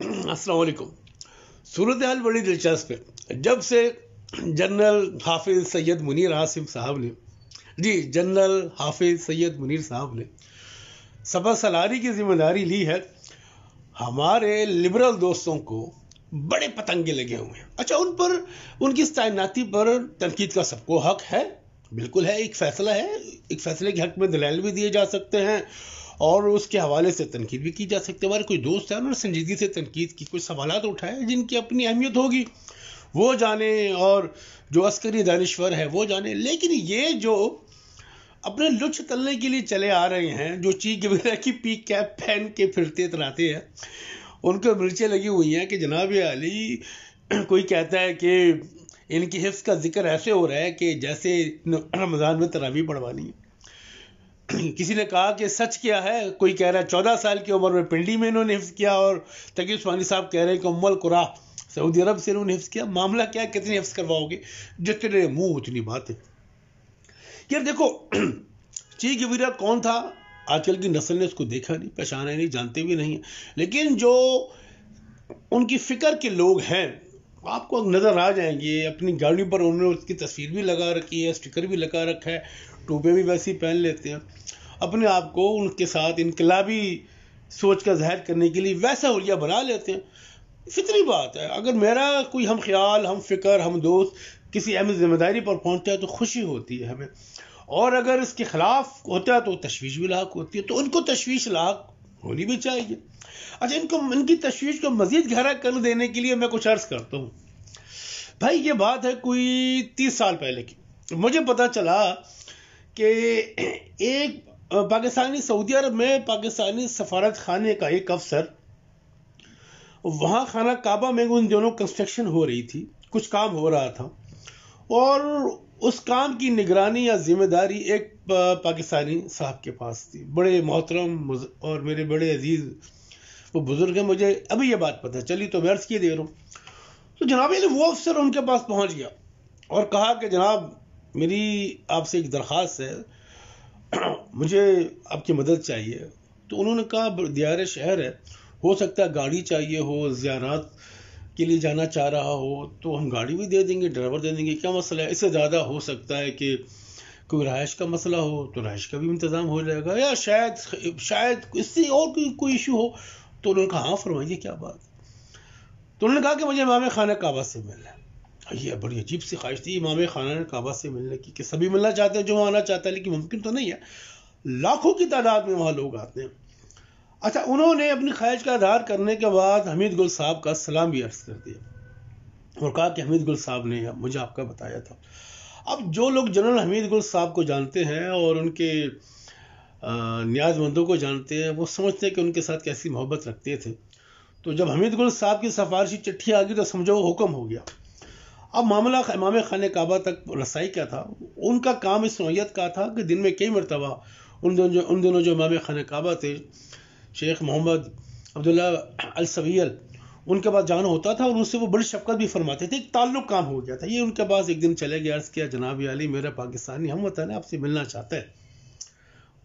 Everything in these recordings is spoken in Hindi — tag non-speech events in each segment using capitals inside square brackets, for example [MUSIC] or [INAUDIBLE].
[CLEARS THROAT] असलकुम सूरत हाल बड़ी दिलचस्प है जब से जनरल हाफिज सैयद मुनीर आसिम साहब ने जी जनरल हाफिज सैयद मुनीर साहब ने सपा सलारी की जिम्मेदारी ली है हमारे लिबरल दोस्तों को बड़े पतंगे लगे हुए हैं अच्छा उन पर उनकी इस तैनाती पर तनकीद का सबको हक है बिल्कुल है एक फैसला है एक फैसले के हक में दलाल भी दिए जा सकते हैं और उसके हवाले से तनकीद भी की जा सकती है हमारे कोई दोस्त हैं उन्होंने संजीदगी से तनकीद की कुछ सवाल उठाए जिनकी अपनी अहमियत होगी वो जाने और जो अस्करी दानश्वर है वो जाने लेकिन ये जो अपने लुच्छ तलने के लिए चले आ रहे हैं जो चीख वगैरह की पी कैप पहन के फिरते तराते हैं उनको मिर्चें लगी हुई हैं कि जनाब अली कोई कहता है कि इनकी हिफ्स का जिक्र ऐसे हो रहा है कि जैसे रमज़ान में तरावी पढ़वानी है [CLEARS THROAT] किसी ने कहा कि सच क्या है कोई कह रहा है चौदह साल की उम्र में पिंडी में इन्होंने हिफ्स किया और तकी स्वानी साहब कह रहे हैं कि उम्मल कुरा सऊदी अरब से इन्होंने हिफ्स किया मामला क्या है कितने हिफ्स करवाओगे जितने मुंह उतनी बात है यार देखो [CLEARS THROAT] चीख वीरा कौन था आजकल की नस्ल ने उसको देखा नहीं पहचाना नहीं जानते भी नहीं लेकिन जो उनकी फ़िक्र के लोग हैं आपको नज़र आ जाएंगे अपनी गाड़ी पर उन्होंने उसकी तस्वीर भी लगा रखी है स्टिकर भी लगा रखा है टोपे भी ही पहन लेते हैं अपने आप को उनके साथ इनकलाबी सोच का जहर करने के लिए वैसा उलिया बना लेते हैं फितरी बात है अगर मेरा कोई हम ख्याल हम फिक्र हम दोस्त किसी अहम जिम्मेदारी पर पहुँचता है तो खुशी होती है हमें और अगर इसके खिलाफ होता है तो तशवीश भी लाक होती है तो उनको तशवीश लाक होनी भी चाहिए अच्छा इनको इनकी तशवीश को मज़ीद गहरा कर देने के लिए मैं कुछ अर्ज़ करता हूँ भाई ये बात है कोई तीस साल पहले की मुझे पता चला कि एक पाकिस्तानी सऊदी अरब में पाकिस्तानी सफारत खाने का एक अफसर वहाँ खाना काबा में उन दोनों कंस्ट्रक्शन हो रही थी कुछ काम हो रहा था और उस काम की निगरानी या जिम्मेदारी एक पाकिस्तानी साहब के पास थी बड़े मोहतरम और मेरे बड़े अजीज़ वो बुज़ुर्ग हैं मुझे अभी ये बात पता चली तो मैं अर्ज़ किए दे रहा हूँ तो जनाब ये वो अफसर उनके पास पहुँच गया और कहा कि जनाब मेरी आपसे एक दरख्वास्त है [CLEARS THROAT] मुझे आपकी मदद चाहिए तो उन्होंने कहा दियार शहर है हो सकता है गाड़ी चाहिए हो ज़्यारत के लिए जाना चाह रहा हो तो हम गाड़ी भी दे देंगे ड्राइवर दे देंगे क्या मसला है इससे ज़्यादा हो सकता है कि कोई रहायश का मसला हो तो रहायश का भी इंतज़ाम हो जाएगा या शायद शायद इससे और कोई कोई इशू हो तो उन्होंने कहा हाँ फरमाइए क्या बात तो उन्होंने कहा कि मुझे मामे खाना काबा से मिलना है ये बड़ी अजीब सी ख्वाहिश थी इमाम खाना ने काबा से मिलने की कि सभी मिलना चाहते हैं जो वहाँ आना चाहता है लेकिन मुमकिन तो नहीं है लाखों की तादाद में वहाँ लोग आते हैं अच्छा उन्होंने अपनी ख्वाहिश का आधार करने के बाद हमीद गुल साहब का सलाम भी अर्ज कर दिया और कहा कि हमीद गुल साहब ने मुझे आपका बताया था अब जो लोग जनरल हमीद गुल साहब को जानते हैं और उनके न्याजमंदों को जानते हैं वो समझते हैं कि उनके साथ कैसी मोहब्बत रखते थे तो जब हमीद गुल साहब की सफारशी चिट्ठी आ गई तो समझो वो हुक्म हो गया अब मामला इमाम खान काबा तक रसाई का था उनका काम इस नोयत का था कि दिन में कई मरतबा उन दोनों जो उन दोनों जो इमाम खान काबा थे शेख मोहम्मद अब्दुल्ला अलसवील उनके पास जाना होता था और उससे वो बड़ी शफकत भी फरमाते थे एक ताल्लुक काम हो गया था ये उनके पास एक दिन चले गए अर्ज़ किया जनाब अली मेरा पाकिस्तानी हम वतन है आपसे मिलना चाहता है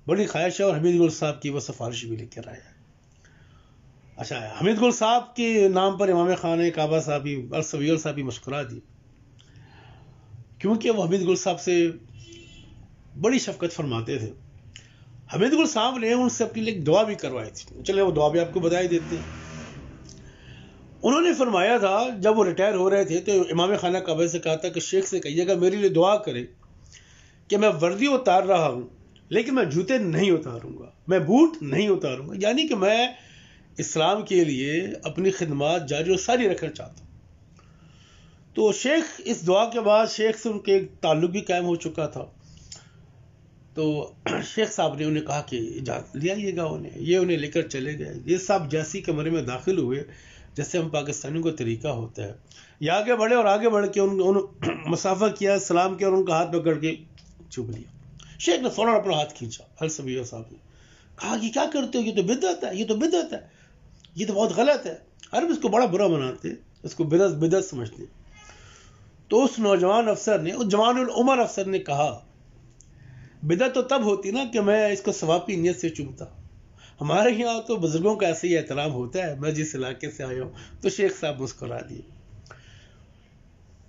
बड़ी ख्वाहिश है और हमीद गुल साहब की वो सिफारिश भी लेकर आया अच्छा हमीद गुल साहब के नाम पर इमाम खान काबा साहब भी और साहब भी मुस्कुरा दी क्योंकि वो हमीद गुल साहब से बड़ी शफकत फरमाते थे हमीद गुल साहब ने उनसे अपने लिए दुआ भी करवाई थी चले वो दुआ भी आपको बताई देते हैं उन्होंने फरमाया था जब वो रिटायर हो रहे थे तो इमाम खाना काबे से कहा था कि शेख से कहिएगा मेरे लिए दुआ करें कि मैं वर्दी उतार रहा हूँ लेकिन मैं जूते नहीं उतारूंगा मैं बूट नहीं उतारूंगा यानी कि मैं इस्लाम के लिए अपनी खिदमत जारी और सारी रखना चाहता हूँ तो शेख इस दुआ के बाद शेख से उनके एक ताल्लुक भी कायम हो चुका था तो [CLEARS THROAT] शेख साहब ने उन्हें कहा कि इजाज़त ले आइएगा उन्हें ये उन्हें लेकर चले गए ये साहब जैसी कमरे में दाखिल हुए जैसे हम पाकिस्तानियों का तरीका होता है ये आगे बढ़े और आगे बढ़ के उन, उन [CLEARS THROAT] मुसाफा किया सलाम किया और उनका हाथ पकड़ के चुप लिया शेख ने फ़ौरन अपना हाथ खींचा हर सभी साहब ने कहा कि क्या करते हो ये तो बिदत है ये तो बिदत है ये तो बहुत गलत है अरब इसको बड़ा बुरा मनाते हैं इसको बिदत बिदत समझते हैं तो उस नौजवान अफसर ने उस जवान उमर अफसर ने कहा बिदा तो तब होती ना कि मैं इसको सवाब की नीयत से चूमता हमारे यहाँ तो बुज़ुर्गों का ऐसे ही एहतराम होता है मैं जिस इलाके से आया हूँ तो शेख साहब मुस्कुरा दिए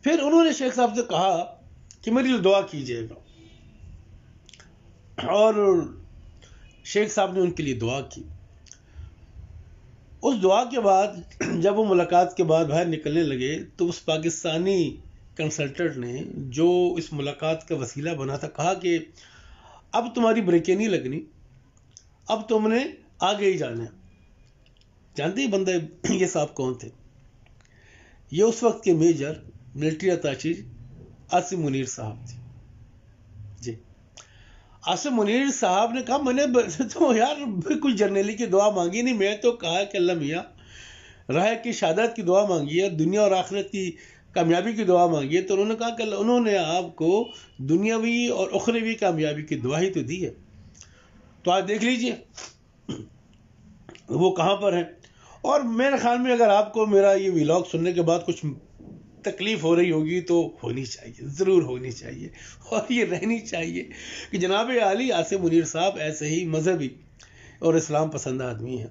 फिर उन्होंने शेख साहब से कहा कि मेरी लिए तो दुआ कीजिएगा और शेख साहब ने उनके लिए दुआ की उस दुआ के बाद जब वो मुलाकात के बाद बाहर निकलने लगे तो उस पाकिस्तानी कंसल्टेंट ने जो इस मुलाकात का वसीला बना था कहा कि अब तुम्हारी ब्रेकें नहीं लगनी अब तुमने आगे ही जाना जानते ही बंदे [CLEARS THROAT] ये साहब कौन थे ये उस वक्त के major military attache Asim Munir साहब थे जी आसिम मुनीर साहब ने कहा मैंने [LAUGHS] तो यार कुछ जर्नली की दुआ मांगी नहीं मैं तो कहा कि अल्लाह मियाँ राय की शादत की दुआ मांगी है दुनिया और आखिरत की कामयाबी की दुआ मांगी है तो उन्होंने कहा कि उन्होंने आपको दुनियावी और उखरवी कामयाबी की दुआ ही तो दी है तो आज देख लीजिए वो कहाँ पर हैं और मेरे ख्याल में अगर आपको मेरा ये व्लॉग सुनने के बाद कुछ तकलीफ हो रही होगी तो होनी चाहिए ज़रूर होनी चाहिए और ये रहनी चाहिए कि जनाब आली आसिफ मुनीर साहब ऐसे ही मजहबी और इस्लाम पसंद आदमी हैं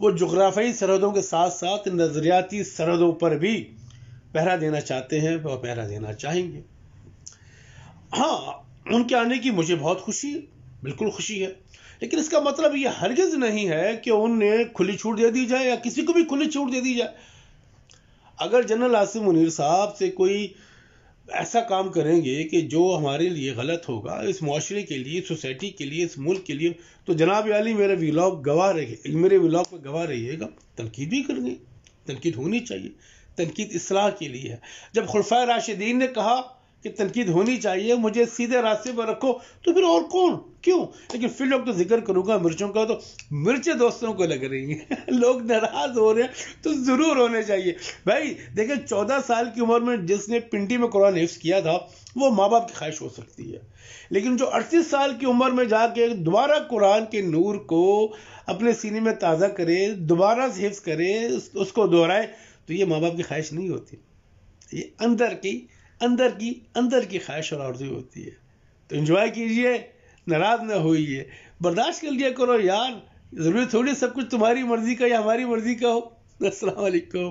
वो जोग्राफी सरहदों के साथ साथ नज़रियाती सरहदों पर भी पहरा देना चाहते हैं वह पहरा देना चाहेंगे हाँ उनके आने की मुझे बहुत खुशी है बिल्कुल खुशी है लेकिन इसका मतलब ये हरगिज नहीं है कि उन्हें खुली छूट दे दी जाए या किसी को भी खुली छूट दे दी जाए अगर जनरल आसिम मुनीर साहब से कोई ऐसा काम करेंगे कि जो हमारे लिए गलत होगा इस माशरे के लिए सोसाइटी के लिए इस मुल्क के लिए तो जनाब अली मेरे व्लॉग गवाह रहे मेरे व्लॉग पर गवाह रहिएगा तनकीद भी करनी तनकीद होनी चाहिए तनकीद असलाह के लिए है जब खुलफा राशिदीन ने कहा कि तनकीद होनी चाहिए मुझे सीधे रास्ते पर रखो तो फिर और कौन क्यों लेकिन फिर लोग तो जिक्र करूंगा मिर्चों का तो मिर्चें दोस्तों को लग रही हैं [LAUGHS] लोग नाराज हो रहे हैं तो ज़रूर होने चाहिए भाई देखिए चौदह साल की उम्र में जिसने पिंडी में कुरान हिफ्स किया था वो माँ बाप की ख्वाहिश हो सकती है लेकिन जो अड़तीस साल की उम्र में जाके दोबारा कुरान के नूर को अपने सीने में ताज़ा करे दोबारा से हिफ्स करे उसको दोहराए तो ये माँ बाप की ख्वाहिश नहीं होती ये अंदर की अंदर की अंदर की ख्वाहिश और आरजू होती है तो इंजॉय कीजिए नाराज ना होइए बर्दाश्त कर लिया करो यार ज़रूरी थोड़ी सब कुछ तुम्हारी मर्ज़ी का या हमारी मर्ज़ी का हो [LAUGHS] असलकम